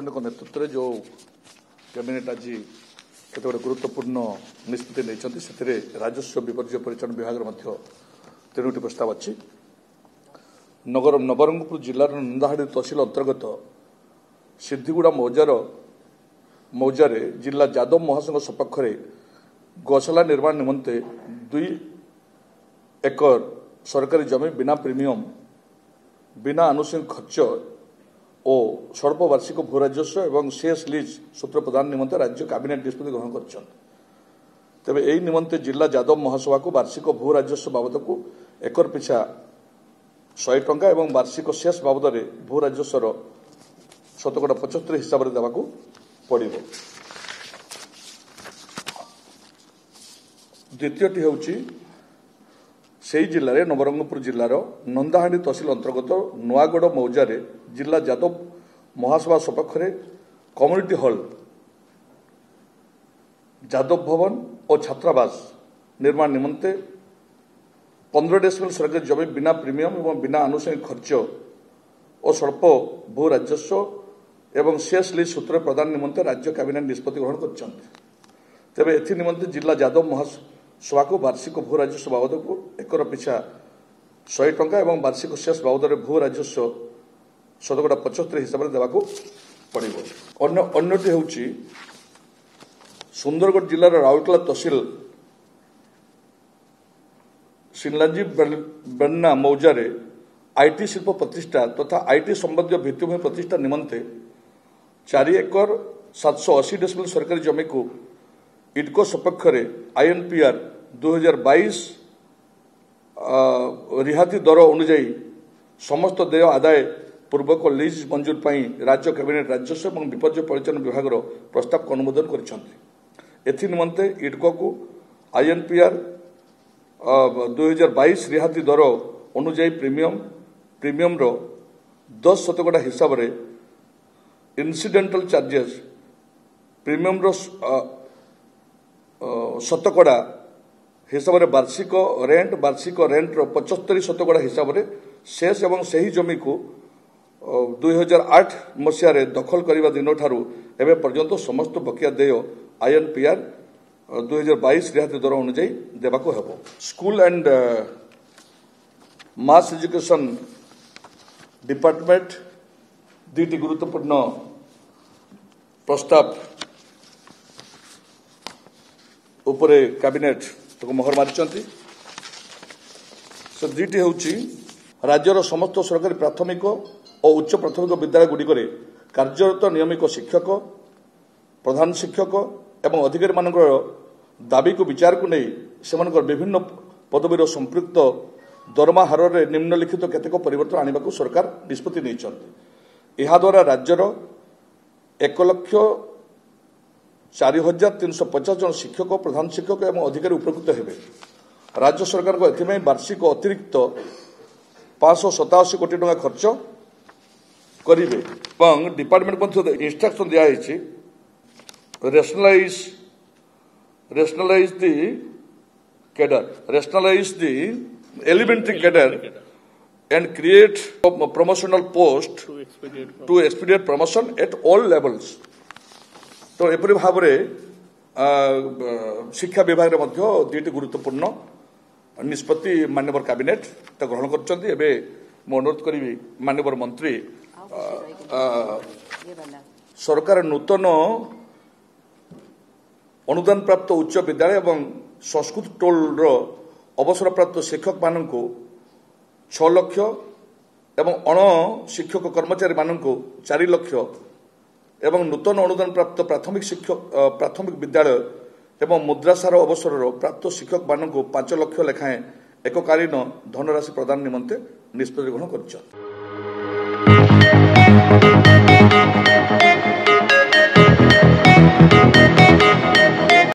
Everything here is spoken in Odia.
ମୁଖ୍ୟମନ୍ତ୍ରୀଙ୍କ ନେତୃତ୍ୱରେ ଯେଉଁ କ୍ୟାବିନେଟ୍ ଆଜି କେତେଗୁଡ଼ିଏ ଗୁରୁତ୍ୱପୂର୍ଣ୍ଣ ନିଷ୍ପତ୍ତି ନେଇଛନ୍ତି ସେଥିରେ ରାଜସ୍ୱ ବିପର୍ଯ୍ୟୟ ପରିଚାଳନା ବିଭାଗର ମଧ୍ୟ ତିନୋଟି ପ୍ରସ୍ତାବ ଅଛି ନଗର ନବରଙ୍ଗପୁର ଜିଲ୍ଲାର ନନ୍ଦାହାଡ଼ି ତହସିଲ ଅନ୍ତର୍ଗତ ସିଦ୍ଧିଗୁଡ଼ା ମୌଜାର ମୌଜାରେ ଜିଲ୍ଲା ଯାଦବ ମହାସଂଘ ସପକ୍ଷରେ ଗୋଶାଲା ନିର୍ମାଣ ନିମନ୍ତେ ଦୁଇ ଏକର ସରକାରୀ ଜମି ବିନା ପ୍ରିମିୟମ୍ ବିନା ଆନୁଷଙ୍ଗିକ ଖର୍ଚ୍ଚ ଓ ବାର୍ଷିକ ଭୂ ରାଜସ୍ୱ ଏବଂ ସେସ୍ ଲିଜ୍ ସୂତ୍ର ପ୍ରଦାନ ନିମନ୍ତେ ରାଜ୍ୟ କ୍ୟାବିନେଟ୍ ନିଷ୍ପତ୍ତି ଗ୍ରହଣ କରିଛନ୍ତି ତେବେ ଏହି ନିମନ୍ତେ ଜିଲ୍ଲା ଯାଦବ ମହାସଭାକୁ ବାର୍ଷିକ ଭୂ ରାଜସ୍ୱ ବାବଦକୁ ଏକର ପିଛା ଶହେ ଟଙ୍କା ଏବଂ ବାର୍ଷିକ ସେସ୍ ବାବଦରେ ଭୂ ରାଜସ୍ୱର ଶତକଡ଼ା ପଞ୍ଚସ୍ତରୀ ହିସାବରେ ଦେବାକୁ ପଡ଼ିବ ଦ୍ୱିତୀୟଟି ହେଉଛି ସେହି ଜିଲ୍ଲାରେ ନବରଙ୍ଗପୁର ଜିଲ୍ଲାର ନନ୍ଦାହାଣ୍ଡି ତହସିଲ ଅନ୍ତର୍ଗତ ନୂଆଗଡ଼ ମୌଜାରେ ଜିଲ୍ଲା ଯାଦବ ମହାସଭା ସପକ୍ଷରେ କମ୍ୟୁନିଟି ହଲ୍ ଯାଦବ ଭବନ ଓ ଛାତ୍ରାବାସ ନିର୍ମାଣ ନିମନ୍ତେ ପନ୍ଦର ଡେସିମିଲ୍ ସରକାରୀ ଜମି ବିନା ପ୍ରିମିୟମ୍ ଏବଂ ବିନା ଆନୁଷଙ୍ଗିକ ଖର୍ଚ୍ଚ ଓ ସ୍ୱଳ୍ପ ଭୂ ରାଜସ୍ୱ ଏବଂ ସିଏସ୍ ଲିଜ୍ ସୂତ୍ର ପ୍ରଦାନ ନିମନ୍ତେ ରାଜ୍ୟ କ୍ୟାବିନେଟ୍ ନିଷ୍ପତ୍ତି ଗ୍ରହଣ କରିଛନ୍ତି ତେବେ ଏଥି ନିମନ୍ତେ ଜିଲ୍ଲା ଯାଦବ ମହାସଭା ସଭାକୁ ବାର୍ଷିକ ଭୂ ରାଜସ୍ୱ ବାବଦକୁ ଏକର ପିଛା ଶହେ ଟଙ୍କା ଏବଂ ବାର୍ଷିକ ଶେଷ ବାବଦରେ ଭୂ ରାଜସ୍ୱ ଶତକଡ଼ା ପଚସ୍ତରି ହିସାବରେ ଦେବାକୁ ପଡ଼ିବ ଅନ୍ୟ ଅନ୍ୟଟି ହେଉଛି ସୁନ୍ଦରଗଡ଼ ଜିଲ୍ଲାର ରାଉରକେଲା ତହସିଲ ସିନ୍ଲାଜୀ ବେନ୍ନା ମୌଜାରେ ଆଇଟି ଶିଳ୍ପ ପ୍ରତିଷ୍ଠା ତଥା ଆଇଟି ସମ୍ବନ୍ଧୀୟ ଭିତ୍ତିଭୂମି ପ୍ରତିଷ୍ଠା ନିମନ୍ତେ ଚାରି ଏକର ସାତଶହ ଅଶୀ ଡେସିମିଲ୍ ସରକାରୀ ଜମିକୁ ଇଡ଼କୋ ସପକ୍ଷରେ ଆଇଏନ୍ପିଆର୍ ଦୁଇହଜାର ବାଇଶ ରିହାତି ଦର ଅନୁଯାୟୀ ସମସ୍ତ ଦେୟ ଆଦାୟ ପୂର୍ବକ ଲିଜ୍ ମଞ୍ଜୁର ପାଇଁ ରାଜ୍ୟ କ୍ୟାବିନେଟ୍ ରାଜସ୍ୱ ଏବଂ ବିପର୍ଯ୍ୟୟ ପରିଚାଳନା ବିଭାଗର ପ୍ରସ୍ତାବକୁ ଅନୁମୋଦନ କରିଛନ୍ତି ଏଥିନିମନ୍ତେ ଇଡ଼କୋକୁ ଆଇଏନ୍ପିଆର୍ ଦୁଇହଜାର ବାଇଶ ରିହାତି ଦର ଅନୁଯାୟୀ ପ୍ରିମିୟମ୍ ପ୍ରିମିୟମ୍ର ଦଶ ଶତକଡ଼ା ହିସାବରେ ଇନ୍ସିଡେଣ୍ଟାଲ୍ ଚାର୍ଜେସ୍ ପ୍ରିମିୟମ୍ର ଶତକଡ଼ା ହିସାବରେ ବାର୍ଷିକ ରେଣ୍ଟ ବାର୍ଷିକ ରେଣ୍ଟର ପଞ୍ଚସ୍ତରୀ ଶତକଡ଼ା ହିସାବରେ ସେସ୍ ଏବଂ ସେହି ଜମିକୁ ଦୁଇହଜାର ଆଠ ମସିହାରେ ଦଖଲ କରିବା ଦିନଠାରୁ ଏବେ ପର୍ଯ୍ୟନ୍ତ ସମସ୍ତ ବକେୟା ଦେୟ ଆଇଏନ୍ପିଆର୍ ଦୁଇହଜାର ବାଇଶ ରିହାତି ଦର ଅନୁଯାୟୀ ଦେବାକୁ ହେବ school and mass education department ଦୁଇଟି ଗୁରୁତ୍ୱପୂର୍ଣ୍ଣ ପ୍ରସ୍ତାବ ଉପରେ କ୍ୟାବିନେଟ୍ ତାକୁ ମୋହର ମାରିଛନ୍ତି ସେ ଦୁଇଟି ହେଉଛି ରାଜ୍ୟର ସମସ୍ତ ସରକାରୀ ପ୍ରାଥମିକ ଓ ଉଚ୍ଚ ପ୍ରାଥମିକ ବିଦ୍ୟାଳୟଗୁଡ଼ିକରେ କାର୍ଯ୍ୟରତ ନିୟମିତ ଶିକ୍ଷକ ପ୍ରଧାନ ଶିକ୍ଷକ ଏବଂ ଅଧିକାରୀମାନଙ୍କର ଦାବିକୁ ବିଚାରକୁ ନେଇ ସେମାନଙ୍କର ବିଭିନ୍ନ ପଦବୀର ସମ୍ପୃକ୍ତ ଦରମା ହାରରେ ନିମ୍ନଲିଖିତ କେତେକ ପରିବର୍ତ୍ତନ ଆଣିବାକୁ ସରକାର ନିଷ୍ପତ୍ତି ନେଇଛନ୍ତି ଏହାଦ୍ୱାରା ରାଜ୍ୟର ଏକ ଲକ୍ଷ চারি ହଜାର ତିନିଶହ ପଚାଶ ଜଣ ଶିକ୍ଷକ ପ୍ରଧାନ ଶିକ୍ଷକ ଏବଂ ଅଧିକାରୀ ଉପକୃତ ହେବେ ରାଜ୍ୟ ସରକାରଙ୍କ ଏଥିପାଇଁ ବାର୍ଷିକ ଅତିରିକ୍ତ ପାଞ୍ଚଶହ ସତାଅଶୀ କୋଟି ଟଙ୍କା ଖର୍ଚ୍ଚ କରିବେ ଏବଂ ଡିପାର୍ଟମେଣ୍ଟ ମଧ୍ୟ ଇନ୍ଷ୍ଟ୍ରକ୍ସନ୍ ଦିଆହେଇଛି rationalise rationalise the cadre rationalise the elementary cadre and create a promotional post to expedite promotion at all levels. ତ ଏପରି ଭାବରେ ଶିକ୍ଷା ବିଭାଗରେ ମଧ୍ୟ ଦୁଇଟି ଗୁରୁତ୍ୱପୂର୍ଣ୍ଣ ନିଷ୍ପତ୍ତି ମାନ୍ୟବର କ୍ୟାବିନେଟ୍ ତାକୁ ଗ୍ରହଣ କରିଛନ୍ତି ଏବେ ମୁଁ ଅନୁରୋଧ କରିବି ମାନ୍ୟବର ମନ୍ତ୍ରୀ ସରକାର ନୂତନ ଅନୁଦାନ ପ୍ରାପ୍ତ ଉଚ୍ଚ ବିଦ୍ୟାଳୟ ଏବଂ ସଂସ୍କୃତ ଟୋଲ୍ର ଅବସରପ୍ରାପ୍ତ ଶିକ୍ଷକମାନଙ୍କୁ ଛଅ ଲକ୍ଷ ଏବଂ ଅଣ ଶିକ୍ଷକ କର୍ମଚାରୀମାନଙ୍କୁ ଚାରି ଲକ୍ଷ এবং নূতন অনুদানপ্রাপ্ত প্রাথমিক শিক্ষক প্রাথমিক বিদ্যালয় এবং মুদ্রাসার অবসরর প্রাপ্ত শিক্ষকମାନଙ୍କୁ ପାଞ୍ଚ ଲକ୍ଷ ଲେଖାଏଁ ଏକକାଳୀନ ଧନରାଶି ପ୍ରଦାନ ନିମନ୍ତେ ନିଷ୍ପତ୍ତି ଗ୍ରହଣ କରିଛନ୍ତି Thank you.